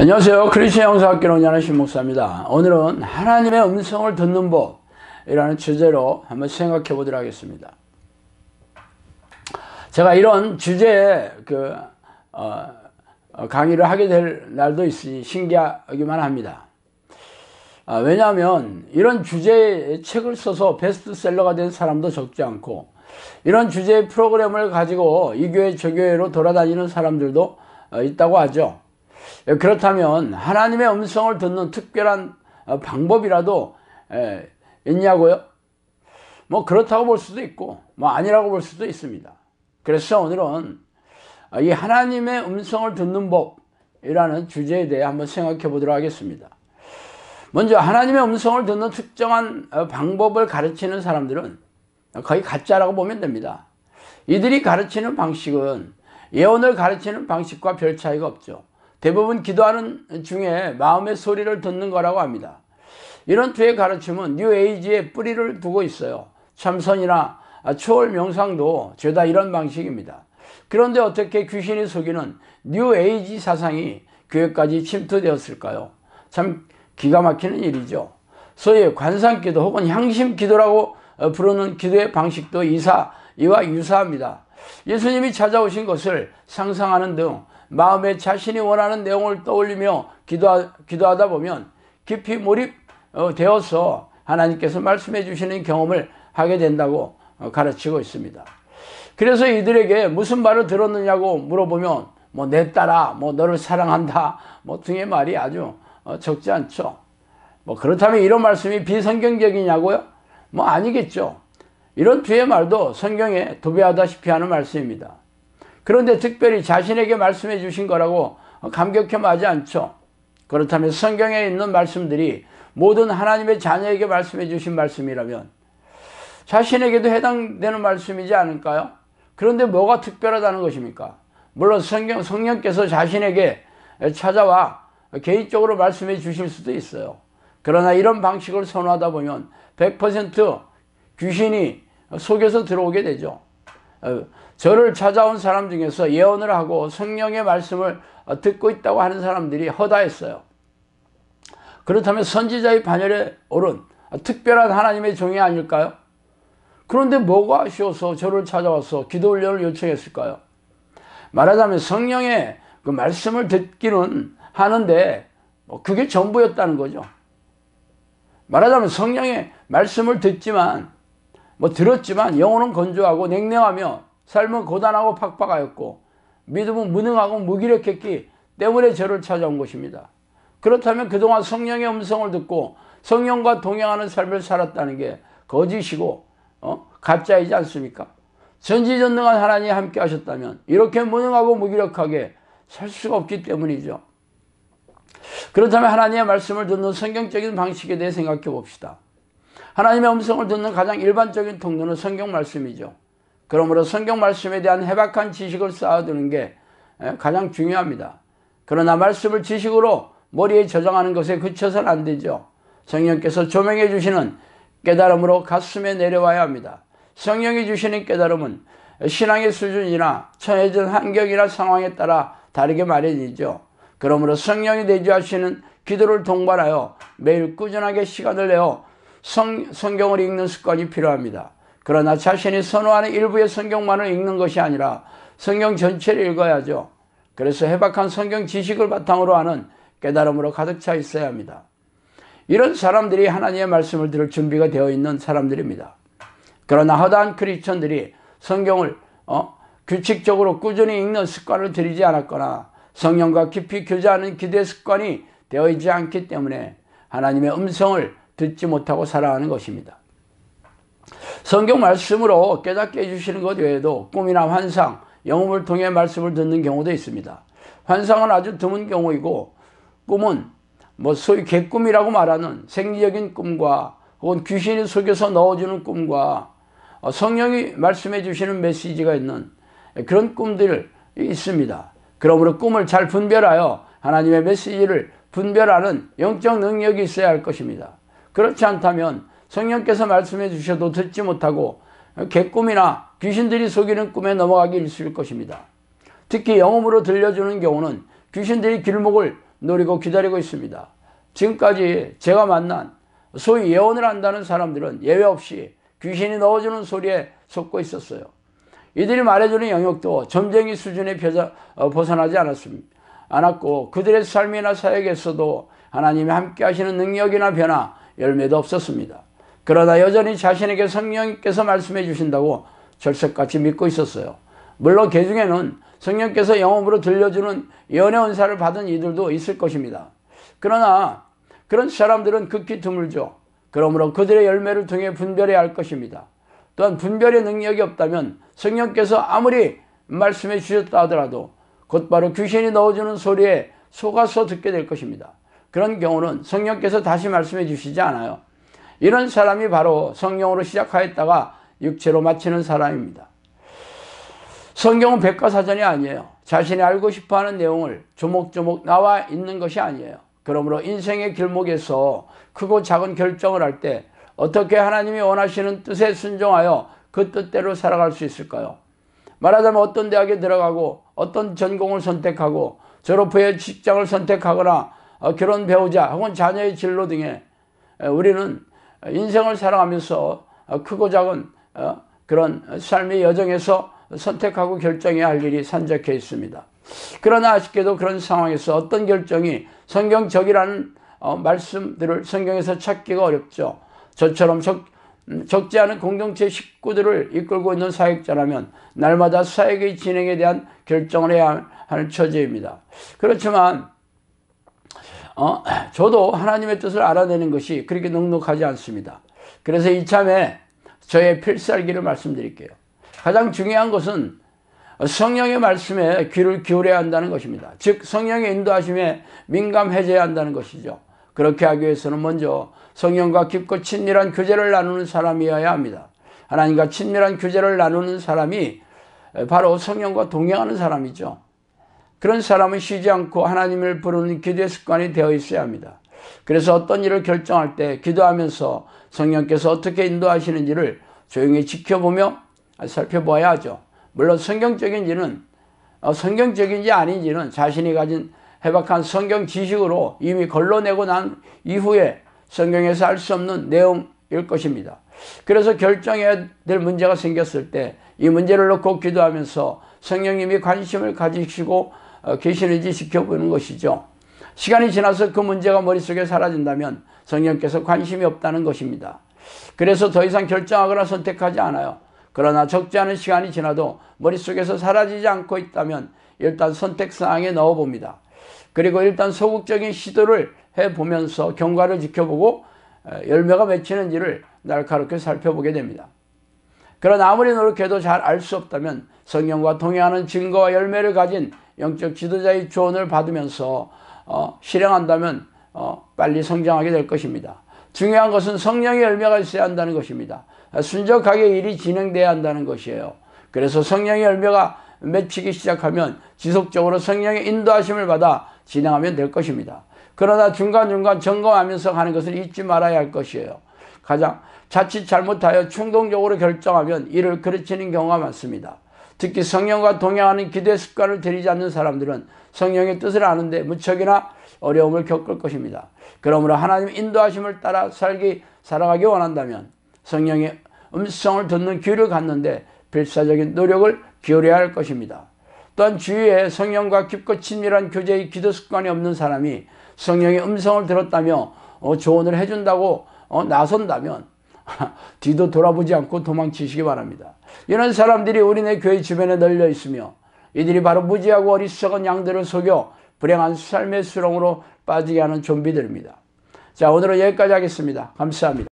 안녕하세요. 크리스천 영사학교 논하 신목사입니다. 오늘은 하나님의 음성을 듣는 법이라는 주제로 한번 생각해 보도록 하겠습니다. 제가 이런 주제에 그, 어, 어 강의를 하게 될 날도 있으니 신기하기만 합니다. 아, 왜냐하면 이런 주제의 책을 써서 베스트셀러가 된 사람도 적지 않고 이런 주제의 프로그램을 가지고 이 교회 저 교회로 돌아다니는 사람들도 어, 있다고 하죠. 예, 그렇다면 하나님의 음성을 듣는 특별한 어, 방법이라도 예, 있냐고요? 뭐 그렇다고 볼 수도 있고 뭐 아니라고 볼 수도 있습니다. 그래서 오늘은 아, 이 하나님의 음성을 듣는 법이라는 주제에 대해 한번 생각해 보도록 하겠습니다. 먼저 하나님의 음성을 듣는 특정한 어, 방법을 가르치는 사람들은 거의 가짜라고 보면 됩니다. 이들이 가르치는 방식은 예언을 가르치는 방식과 별 차이가 없죠. 대부분 기도하는 중에 마음의 소리를 듣는 거라고 합니다. 이런 두의 가르침은 뉴에이지의 뿌리를 두고 있어요. 참선이나 초월 명상도 죄다 이런 방식입니다. 그런데 어떻게 귀신이 속이는 뉴에이지 사상이 교회까지 침투되었을까요? 참 기가 막히는 일이죠. 소위 관상기도 혹은 향심기도라고 어, 부르는 기도의 방식도 이사 이와 유사합니다. 예수님이 찾아오신 것을 상상하는 등 마음에 자신이 원하는 내용을 떠올리며 기도하, 기도하다 보면 깊이 몰입되어서 어, 하나님께서 말씀해 주시는 경험을 하게 된다고 어, 가르치고 있습니다. 그래서 이들에게 무슨 말을 들었느냐고 물어보면 뭐내 딸아 뭐 너를 사랑한다 뭐 등의 말이 아주 어, 적지 않죠. 뭐 그렇다면 이런 말씀이 비성경적이냐고요? 뭐 아니겠죠. 이런 뒤의 말도 성경에 도배하다시피 하는 말씀입니다. 그런데 특별히 자신에게 말씀해 주신 거라고 감격해마지 않죠. 그렇다면 성경에 있는 말씀들이 모든 하나님의 자녀에게 말씀해 주신 말씀이라면 자신에게도 해당되는 말씀이지 않을까요? 그런데 뭐가 특별하다는 것입니까? 물론 성경, 성령께서 자신에게 찾아와 개인적으로 말씀해 주실 수도 있어요. 그러나 이런 방식을 선호하다 보면 100% 귀신이 속에서 들어오게 되죠. 어, 저를 찾아온 사람 중에서 예언을 하고 성령의 말씀을 어, 듣고 있다고 하는 사람들이 허다했어요. 그렇다면 선지자의 반열에 오른 특별한 하나님의 종이 아닐까요? 그런데 뭐가 아쉬워서 저를 찾아와서 기도 훈련을 요청했을까요? 말하자면 성령의 그 말씀을 듣기는 하는데 뭐 그게 전부였다는 거죠. 말하자면 성령의 말씀을 듣지만 뭐 들었지만 영혼은 건조하고 냉랭하며 삶은 고단하고 팍팍하였고 믿음은 무능하고 무기력했기 때문에 저를 찾아온 것입니다. 그렇다면 그동안 성령의 음성을 듣고 성령과 동행하는 삶을 살았다는 게 거짓이고 어? 가짜이지 않습니까? 전지전능한 하나님이 함께 하셨다면 이렇게 무능하고 무기력하게 살 수가 없기 때문이죠. 그렇다면 하나님의 말씀을 듣는 성경적인 방식에 대해 생각해 봅시다. 하나님의 음성을 듣는 가장 일반적인 통로는 성경 말씀이죠. 그러므로 성경 말씀에 대한 해박한 지식을 쌓아두는 게 가장 중요합니다. 그러나 말씀을 지식으로 머리에 저장하는 것에 그쳐서는 안 되죠. 성령께서 조명해 주시는 깨달음으로 가슴에 내려와야 합니다. 성령이 주시는 깨달음은 신앙의 수준이나 처해진 환경이나 상황에 따라 다르게 마련이죠. 그러므로 성령이 내주하시는 기도를 동반하여 매일 꾸준하게 시간을 내어 성, 성경을 읽는 습관이 필요합니다. 그러나 자신이 선호하는 일부의 성경만을 읽는 것이 아니라 성경 전체를 읽어야죠. 그래서 해박한 성경 지식을 바탕으로 하는 깨달음으로 가득 차 있어야 합니다. 이런 사람들이 하나님의 말씀을 들을 준비가 되어 있는 사람들입니다. 그러나 허다한 크리스천들이 성경을 어? 규칙적으로 꾸준히 읽는 습관을 들이지 않았거나 성령과 깊이 교제하는 기대 습관이 되어 있지 않기 때문에 하나님의 음성을 듣지 못하고 살아가는 것입니다. 성경 말씀으로 깨닫게 해주시는 것 외에도 꿈이나 환상, 영음을 통해 말씀을 듣는 경우도 있습니다. 환상은 아주 드문 경우이고 꿈은 뭐 소위 개꿈이라고 말하는 생리적인 꿈과 혹은 귀신이 속여서 넣어주는 꿈과 어, 성령이 말씀해 주시는 메시지가 있는 그런 꿈들 있습니다. 그러므로 꿈을 잘 분별하여 하나님의 메시지를 분별하는 영적 능력이 있어야 할 것입니다. 그렇지 않다면 성령께서 말씀해 주셔도 듣지 못하고 개꿈이나 귀신들이 속이는 꿈에 넘어가기 일수일 것입니다. 특히 영음으로 들려주는 경우는 귀신들이 길목을 노리고 기다리고 있습니다. 지금까지 제가 만난 소위 예언을 한다는 사람들은 예외 없이 귀신이 넣어주는 소리에 속고 있었어요. 이들이 말해주는 영역도 점쟁이 수준에 어, 벗어나지 않았습니다. 않았고 그들의 삶이나 사역에서도 하나님이 함께 하시는 능력이나 변화 열매도 없었습니다. 그러나 여전히 자신에게 성령께서 말씀해 주신다고 절석같이 믿고 있었어요. 물론 개그 중에는 성령께서 영업으로 들려주는 연애 은사를 받은 이들도 있을 것입니다. 그러나 그런 사람들은 극히 드물죠. 그러므로 그들의 열매를 통해 분별해야 할 것입니다. 또한 분별의 능력이 없다면 성령께서 아무리 말씀해 주셨다 하더라도 곧바로 귀신이 넣어주는 소리에 속아서 듣게 될 것입니다. 그런 경우는 성령께서 다시 말씀해 주시지 않아요. 이런 사람이 바로 성령으로 시작하였다가 육체로 마치는 사람입니다. 성경은 백과사전이 아니에요. 자신이 알고 싶어하는 내용을 조목조목 나와 있는 것이 아니에요. 그러므로 인생의 길목에서 크고 작은 결정을 할 때 어떻게 하나님이 원하시는 뜻에 순종하여 그 뜻대로 살아갈 수 있을까요? 말하자면 어떤 대학에 들어가고 어떤 전공을 선택하고 졸업 후에 직장을 선택하거나 어, 결혼 배우자 혹은 자녀의 진로 등에 우리는 인생을 살아가면서 어, 크고 작은 어, 그런 삶의 여정에서 선택하고 결정해야 할 일이 산적해 있습니다. 그러나 아쉽게도 그런 상황에서 어떤 결정이 성경적이라는 말씀들을 성경에서 찾기가 어렵죠. 저처럼 적, 음, 적지 않은 공동체 식구들을 이끌고 있는 사역자라면 날마다 사역의 진행에 대한 결정을 해야 할 처지입니다. 그렇지만 어? 저도 하나님의 뜻을 알아내는 것이 그렇게 넉넉하지 않습니다. 그래서 이참에 저의 필살기를 말씀드릴게요. 가장 중요한 것은 성령의 말씀에 귀를 기울여야 한다는 것입니다. 즉 성령의 인도하심에 민감해져야 한다는 것이죠. 그렇게 하기 위해서는 먼저 성령과 깊고 친밀한 교제를 나누는 사람이어야 합니다. 하나님과 친밀한 교제를 나누는 사람이 바로 성령과 동행하는 사람이죠. 그런 사람은 쉬지 않고 하나님을 부르는 기도의 습관이 되어 있어야 합니다. 그래서 어떤 일을 결정할 때 기도하면서 성령께서 어떻게 인도하시는지를 조용히 지켜보며 살펴봐야 하죠. 물론 성경적인 지는 어, 성경적인지 아닌지는 자신이 가진 해박한 성경 지식으로 이미 걸러내고 난 이후에 성경에서 알 수 없는 내용일 것입니다. 그래서 결정해야 될 문제가 생겼을 때 이 문제를 놓고 기도하면서 성령님이 관심을 가지시고 계시는지 어, 지켜보는 것이죠. 시간이 지나서 그 문제가 머릿속에 사라진다면 성령께서 관심이 없다는 것입니다. 그래서 더 이상 결정하거나 선택하지 않아요. 그러나 적지 않은 시간이 지나도 머릿속에서 사라지지 않고 있다면 일단 선택사항에 넣어봅니다. 그리고 일단 소극적인 시도를 해보면서 경과를 지켜보고 어, 열매가 맺히는지를 날카롭게 살펴보게 됩니다. 그러나 아무리 노력해도 잘 알 수 없다면 성경과 동해하는 증거와 열매를 가진 영적 지도자의 조언을 받으면서 어, 실행한다면 어, 빨리 성장하게 될 것입니다. 중요한 것은 성령의 열매가 있어야 한다는 것입니다. 순적하게 일이 진행돼야 한다는 것이에요. 그래서 성령의 열매가 맺히기 시작하면 지속적으로 성령의 인도하심을 받아 진행하면 될 것입니다. 그러나 중간중간 점검하면서 하는 것을 잊지 말아야 할 것이에요. 가장 자칫 잘못하여 충동적으로 결정하면 이를 그르치는 경우가 많습니다. 특히 성령과 동행하는 기대 습관을 들이지 않는 사람들은 성령의 뜻을 아는데 무척이나 어려움을 겪을 것입니다. 그러므로 하나님 인도하심을 따라 살기 살아가기 원한다면 성령의 음성을 듣는 귀를 갖는데 필사적인 노력을 기울여야 할 것입니다. 또한 주위에 성령과 깊고 친밀한 교제의 기도 습관이 없는 사람이 성령의 음성을 들었다며 어, 조언을 해준다고 어, 나선다면 뒤도 돌아보지 않고 도망치시기 바랍니다. 이런 사람들이 우리네 교회 주변에 널려 있으며 이들이 바로 무지하고 어리석은 양들을 속여 불행한 삶의 수렁으로 빠지게 하는 좀비들입니다. 자 오늘은 여기까지 하겠습니다. 감사합니다.